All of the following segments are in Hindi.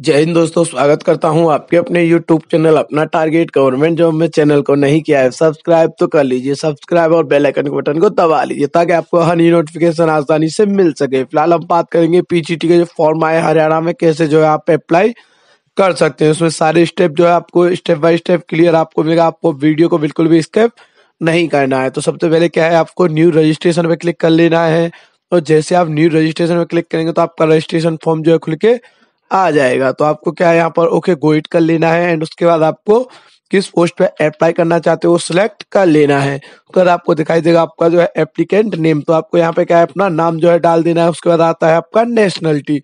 जय हिंद दोस्तों स्वागत करता हूं आपके अपने यूट्यूब चैनल अपना टारगेट गवर्नमेंट जॉब में चैनल को नहीं किया है सब्सक्राइब तो कर लीजिए सब्सक्राइब और बेल आइकन के बटन को दबा लीजिए ताकि आपको हर न्यू नोटिफिकेशन आसानी से मिल सके फिलहाल हम बात करेंगे पीजीटी के जो फॉर्म आए हरियाणा में कैसे जो है आप अप्लाई कर सकते हैं उसमें सारे स्टेप जो है आपको स्टेप बाय स्टेप क्लियर आपको मिलेगा आपको वीडियो को बिल्कुल भी स्केप नहीं करना है तो सबसे पहले क्या है आपको न्यू रजिस्ट्रेशन पे क्लिक कर लेना है और जैसे आप न्यू रजिस्ट्रेशन पे क्लिक करेंगे तो आपका रजिस्ट्रेशन फॉर्म जो है खुल के आ जाएगा तो आपको क्या है यहाँ पर ओके इट कर लेना है एंड उसके बाद आपको किस पोस्ट पे अप्लाई करना चाहते हो सिलेक्ट कर लेना है उसके बाद आपको दिखाई देगा आपका जो है एप्लीकेंट नेम तो आपको यहाँ पे क्या है अपना नाम जो है डाल देना है उसके बाद आता है आपका नेशनलिटी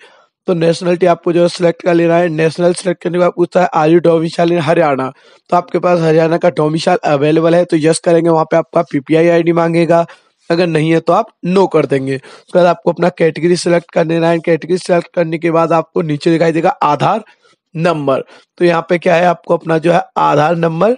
तो नेशनलिटी आपको जो है सिलेक्ट कर लेना है नेशनल सिलेक्ट करने के बाद पूछता है आर यू इन हरियाणा तो आपके पास हरियाणा का डोमिशाल अवेलेबल है तो यस करेंगे वहां पे आपका पीपीआई आईडी मांगेगा अगर नहीं है तो आप नो कर देंगे उसके बाद आपको अपना कैटेगरी सेलेक्ट कर लेना है कैटेगरी सेलेक्ट करने के बाद आपको नीचे दिखाई देगा आधार नंबर तो यहाँ पे क्या है आपको अपना जो है आधार नंबर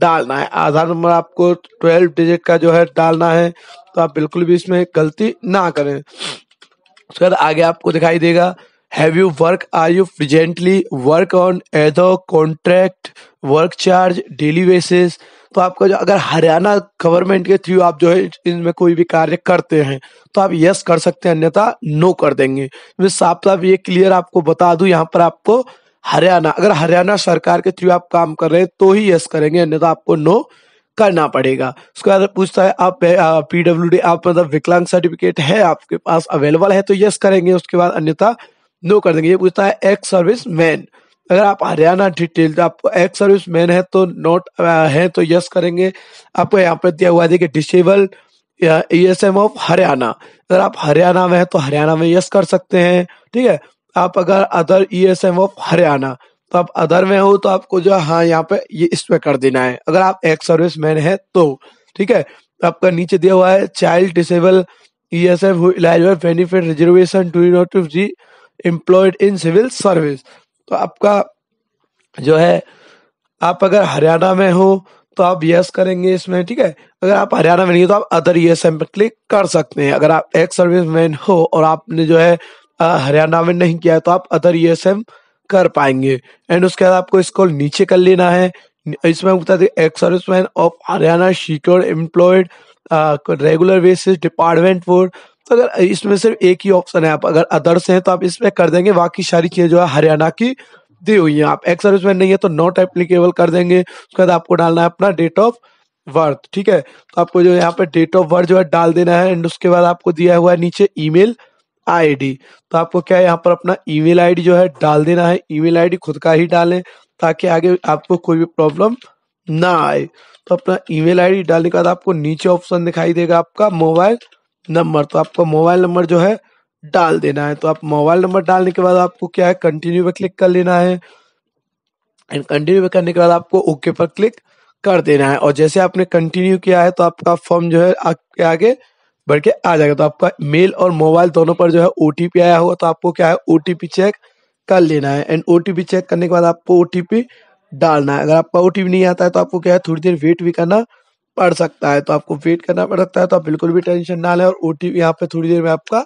डालना है आधार नंबर आपको ट्वेल्व डिजिट का जो है डालना है तो आप बिल्कुल भी इसमें गलती ना करें उसके बाद आगे आपको दिखाई देगा have you work are you presently work on ad hoc contract work charge daily basis तो आपका जो अगर हरियाणा गवर्नमेंट के थ्रू आप जो है इनमें कोई भी कार्य करते हैं तो आप यस कर सकते हैं अन्यथा नो कर देंगे मैं साफ साफ ये क्लियर आपको बता दूं यहाँ पर आपको हरियाणा अगर हरियाणा सरकार के थ्रू आप काम कर रहे हैं तो ही यस करेंगे अन्यथा आपको नो करना पड़ेगा उसके बाद पूछता है आप पीडब्ल्यू डी आप मतलब विकलांग सर्टिफिकेट है आपके पास अवेलेबल है तो यस करेंगे उसके बाद अन्यथा नो कर देंगे ये पूछता है एक्स सर्विस मैन अगर आप हरियाणा डिटेल आपको एक्स सर्विस मैन है तो नोट है तो यस करेंगे आपको यहाँ पर दिया हुआ है कि disable E S M of Haryana अगर आप हरियाणा में है तो हरियाणा में यस कर सकते हैं ठीक है आप अगर other E S M of Haryana तो आप अदर में हो तो आपको जो हाँ यहाँ पे ये इस पे कर देना है अगर आप एक्स सर्विस मैन है तो ठीक है आपका नीचे दिया हुआ है child disable E S F benefit reservation to note जी एम्प्लॉयड इन सिविल सर्विस तो आपका जो है आप अगर हरियाणा में हो तो आप यस करेंगे इसमें ठीक है अगर आप हरियाणा में नहीं हो तो आप अदर यस एम पे क्लिक कर सकते हैं अगर आप एक्स सर्विस मैन हो और आपने जो है हरियाणा में नहीं किया है तो आप अदर यस एम कर पाएंगे एंड उसके बाद आपको इसको नीचे कर लेना है इसमें बता दें ex service man of Haryana secure employed regular basis department for तो अगर इसमें सिर्फ एक ही ऑप्शन है आप अगर अदर्स हैं तो आप इसमें कर देंगे बाकी सारी चीज़ें जो है हरियाणा की दी हुई है आप एक्स सर्विस नहीं है तो नॉट एप्लीकेबल कर देंगे उसके बाद आपको डालना है अपना डेट ऑफ बर्थ ठीक है तो आपको जो यहाँ पे डेट ऑफ बर्थ जो है डाल देना है एंड उसके बाद आपको दिया हुआ है नीचे ईमेल आईडी तो आपको क्या है यहाँ पर अपना ईमेल आईडी जो है डाल देना है ईमेल आईडी खुद का ही डालें ताकि आगे आपको कोई भी प्रॉब्लम ना आए तो अपना ईमेल आईडी डालने के बाद आपको नीचे ऑप्शन दिखाई देगा आपका मोबाइल नंबर तो आपका मोबाइल नंबर जो है डाल देना है तो आप मोबाइल नंबर डालने के बाद आपको क्या है कंटिन्यू पे क्लिक कर लेना है एंड कंटिन्यू पे करने के बाद आपको ओके पर क्लिक कर देना है और जैसे आपने कंटिन्यू किया है तो आपका फॉर्म जो है आपके आगे बढ़ के आ जाएगा तो आपका मेल और मोबाइल दोनों पर जो है ओ आया होगा तो आपको क्या है ओ चेक कर लेना है एंड ओ चेक करने के बाद आपको ओ डालना है अगर आपका ओ नहीं आता है तो आपको क्या है थोड़ी देर वेट भी करना पड़ सकता है तो आपको वेट करना पड़ सकता है तो आप बिल्कुल भी टेंशन ना लें और ओ टी यहाँ पे थोड़ी देर में आपका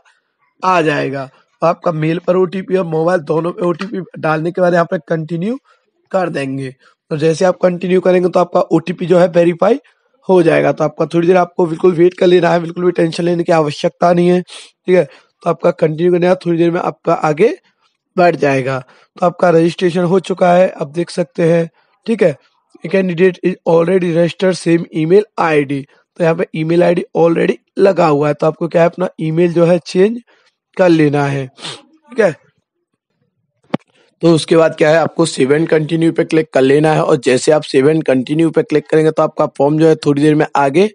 आ जाएगा तो आपका मेल पर ओ और मोबाइल दोनों पे ओ डालने के बाद यहाँ पे कंटिन्यू कर देंगे तो जैसे आप कंटिन्यू करेंगे तो आपका ओ जो है वेरीफाई हो जाएगा तो आपका थोड़ी देर आपको बिल्कुल वेट कर लेना है बिल्कुल भी टेंशन लेने की आवश्यकता नहीं है ठीक है तो आपका कंटिन्यू करने थोड़ी देर में आपका आगे बढ़ जाएगा तो आपका रजिस्ट्रेशन हो चुका है आप देख सकते हैं ठीक है a candidate is already registered same email id तो यहाँ पे ईमेल आईडी ऑलरेडी लगा हुआ है तो आपको क्या है अपना ईमेल जो है चेंज कर लेना है ठीक है तो उसके बाद क्या है आपको सेव एंड कंटिन्यू पे क्लिक कर लेना है और जैसे आप सेव एंड कंटिन्यू पे क्लिक करेंगे तो आपका फॉर्म जो है थोड़ी देर में आगे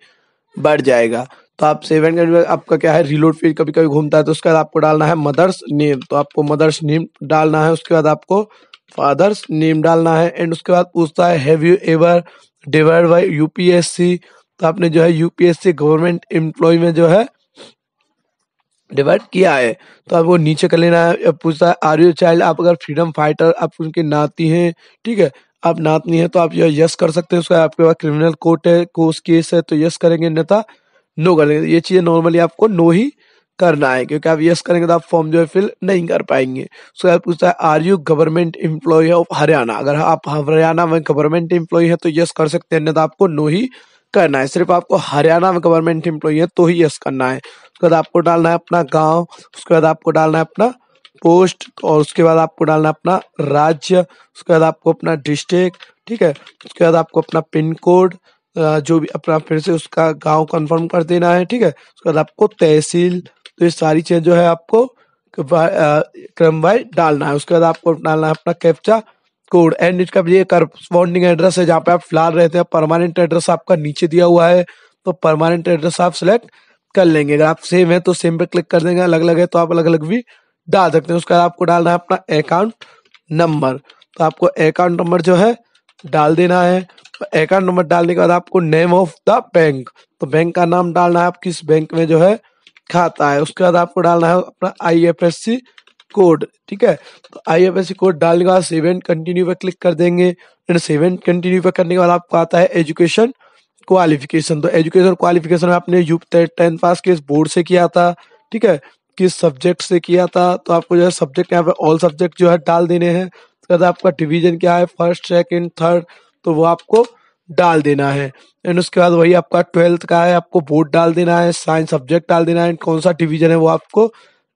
बढ़ जाएगा तो आप सेव एंड कंटिन्यू आपका क्या है रिलोड पेज कभी कभी घूमता है तो उसके बाद आपको डालना है मदर्स नेम तो आपको मदर्स नेम डालना है उसके बाद आपको फादर्स नेम डालना है एंड उसके बाद पूछता है have you ever divide by UPSC तो आपने जो है यूपीएससी गवर्नमेंट एम्प्लॉय में जो है डिवाइड किया है तो आपको नीचे कर लेना है पूछता है आर यू चाइल्ड आप अगर फ्रीडम फाइटर आप उनके नाती हैं ठीक है आप नातनी है तो आप जो है यस कर सकते हैं उसका आपके पास क्रिमिनल कोर्ट है कोर्स केस है तो यस करेंगे नेता नो करेंगे ये चीज़ें नॉर्मली आपको नो ही करना है क्योंकि आप यस करेंगे तो आप फॉर्म जो है फिल नहीं कर पाएंगे सो बाद पूछता है are you government employ of Haryana अगर आप हरियाणा में गवर्नमेंट एम्प्लॉय है तो यस कर सकते हैं अन्यथा तो आपको नो ही करना है सिर्फ आपको हरियाणा में गवर्नमेंट एम्प्लॉय है तो ही यस करना है उसके बाद आपको डालना है अपना गाँव उसके बाद आपको डालना है अपना पोस्ट और उसके बाद आपको डालना अपना राज्य उसके बाद आपको अपना डिस्ट्रिक्ट ठीक है उसके बाद आपको अपना पिन कोड जो भी अपना फिर से उसका गांव कंफर्म कर देना है ठीक है उसके बाद आपको तहसील तो ये सारी चीजें जो है आपको क्रम वाइज डालना है उसके बाद आपको डालना है अपना कैप्चा कोड एंड इसका ये करस्पॉन्डिंग एड्रेस है जहाँ पे आप फिलहाल रहते हैं परमानेंट एड्रेस आपका नीचे दिया हुआ है तो परमानेंट एड्रेस आप सिलेक्ट कर लेंगे अगर आप सेम है तो सेम पे क्लिक कर देंगे अलग अलग है तो आप अलग अलग भी डाल सकते हैं उसके बाद आपको डालना है अपना अकाउंट नंबर तो आपको अकाउंट नंबर जो है डाल देना है अकाउंट तो नंबर डालने के बाद आपको नेम ऑफ द बैंक तो बैंक का नाम डालना है आप किस बैंक में जो है खाता है उसके बाद आपको डालना है अपना आईएफएससी कोड ठीक है तो आईएफएससी कोड डालने के बाद सेवन कंटिन्यू पर क्लिक कर देंगे एंड कंटिन्यू पर करने के बाद आपको आता है एजुकेशन क्वालिफिकेशन तो एजुकेशन क्वालिफिकेशन में आपने यू टेंथ पास किस बोर्ड से किया था ठीक है किस सब्जेक्ट से किया था तो आपको जो है सब्जेक्ट यहाँ पे ऑल सब्जेक्ट जो है डाल देने हैं उसके बाद आपका डिवीजन क्या है फर्स्ट सेकेंड थर्ड तो वो आपको डाल देना है एंड उसके बाद वही आपका ट्वेल्थ का है आपको बोर्ड डाल देना है साइंस सब्जेक्ट डाल देना है एंड कौन सा डिवीजन है वो आपको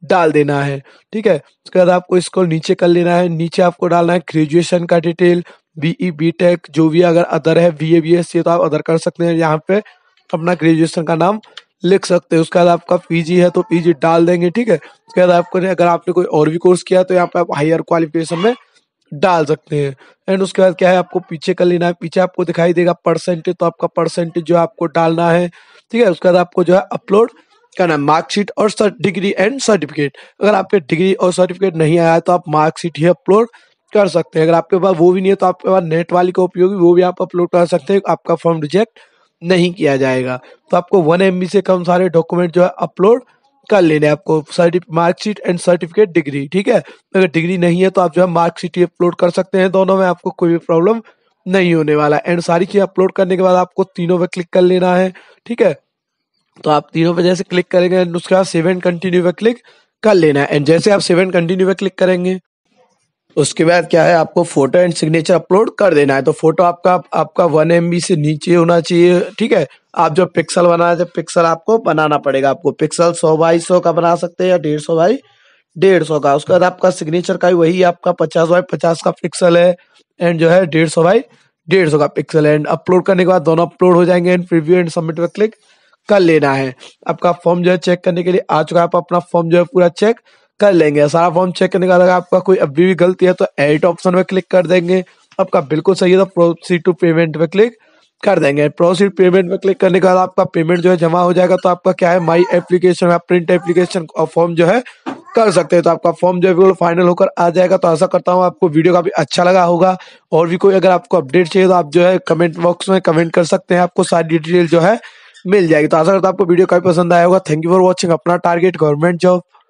डाल देना है ठीक है उसके बाद आपको इसको नीचे कर लेना है नीचे आपको डालना है ग्रेजुएशन का डिटेल बीई बी टेक जो भी अगर अदर है B A B S C तो आप अदर कर सकते हैं यहाँ पे अपना ग्रेजुएशन का नाम लिख सकते हैं उसके बाद आपका पीजी है तो पीजी डाल देंगे ठीक है उसके बाद आपको अगर आपने कोई और भी कोर्स किया तो यहाँ पे आप हायर क्वालिफिकेशन में डाल सकते हैं एंड उसके बाद क्या है आपको पीछे कर लेना है पीछे आपको दिखाई देगा परसेंटेज तो आपका परसेंटेज जो है आपको डालना है ठीक है उसके बाद आपको जो है अपलोड करना है मार्कशीट और डिग्री एंड सर्टिफिकेट अगर आपके डिग्री और सर्टिफिकेट नहीं आया तो आप मार्कशीट ही अपलोड कर सकते हैं अगर आपके पास वो भी नहीं है तो आपके पास नेट वाली का उपयोग वो भी आप अपलोड कर सकते हैं आपका फॉर्म रिजेक्ट नहीं किया जाएगा तो आपको वन एम से कम सारे डॉक्यूमेंट जो है अपलोड कर लेना है आपको मार्कशीट एंड सर्टिफिकेट डिग्री ठीक है अगर डिग्री नहीं है तो आप जो है मार्कशीट अपलोड कर सकते हैं दोनों में आपको कोई भी प्रॉब्लम नहीं होने वाला एंड सारी चीज अपलोड करने के बाद आपको तीनों पे क्लिक कर लेना है ठीक है तो आप तीनों पे जैसे क्लिक करेंगे एंड उसके बाद सेवन कंटिन्यू पे क्लिक कर लेना है एंड जैसे आप सेवन कंटिन्यू पे क्लिक करेंगे उसके बाद क्या है आपको फोटो एंड सिग्नेचर अपलोड कर देना है तो फोटो आपका आपका वन एम से नीचे होना चाहिए ठीक है आप जो पिक्सल बनाना चाहे पिक्सल आपको बनाना पड़ेगा आपको पिक्सल सौ बाई सौ का बना सकते हैं या डेढ़ सौ बाई डेढ़ सौ का उसके बाद आपका सिग्नेचर का वही आपका पचास बाई पचास का पिक्सल है एंड जो है डेढ़ सौ बाई डेढ़ सौ का पिक्सल एंड अपलोड करने के बाद दोनों अपलोड हो जाएंगे एंड प्रिव्यू एंड सबमिट पर क्लिक कर लेना है आपका फॉर्म जो है चेक करने के लिए आ चुका है आप अपना फॉर्म जो है पूरा चेक कर लेंगे सारा फॉर्म चेक करने के बाद आपका कोई अभी भी गलती है तो एडिट ऑप्शन में क्लिक कर देंगे आपका बिल्कुल सही है तो प्रोसीड टू पेमेंट पे क्लिक कर देंगे प्रोसीड पेमेंट पे क्लिक करने के बाद आपका पेमेंट जो है जमा हो जाएगा तो आपका क्या है माई एप्लीकेशन प्रिंट एप्लीकेशन और फॉर्म जो है कर सकते हैं तो आपका फॉर्म जो है बिल्कुल फाइनल होकर आ जाएगा तो आशा करता हूँ आपको वीडियो काफी अच्छा लगा होगा और भी कोई अगर आपको अपडेट चाहिए तो आप जो है कमेंट बॉक्स में कमेंट कर सकते हैं आपको सारी डिटेल जो है मिल जाएगी तो आशा करता हूँ आपको वीडियो काफी पसंद आया होगा थैंक यू फॉर वॉचिंग अपना टारगेट गवर्नमेंट जॉब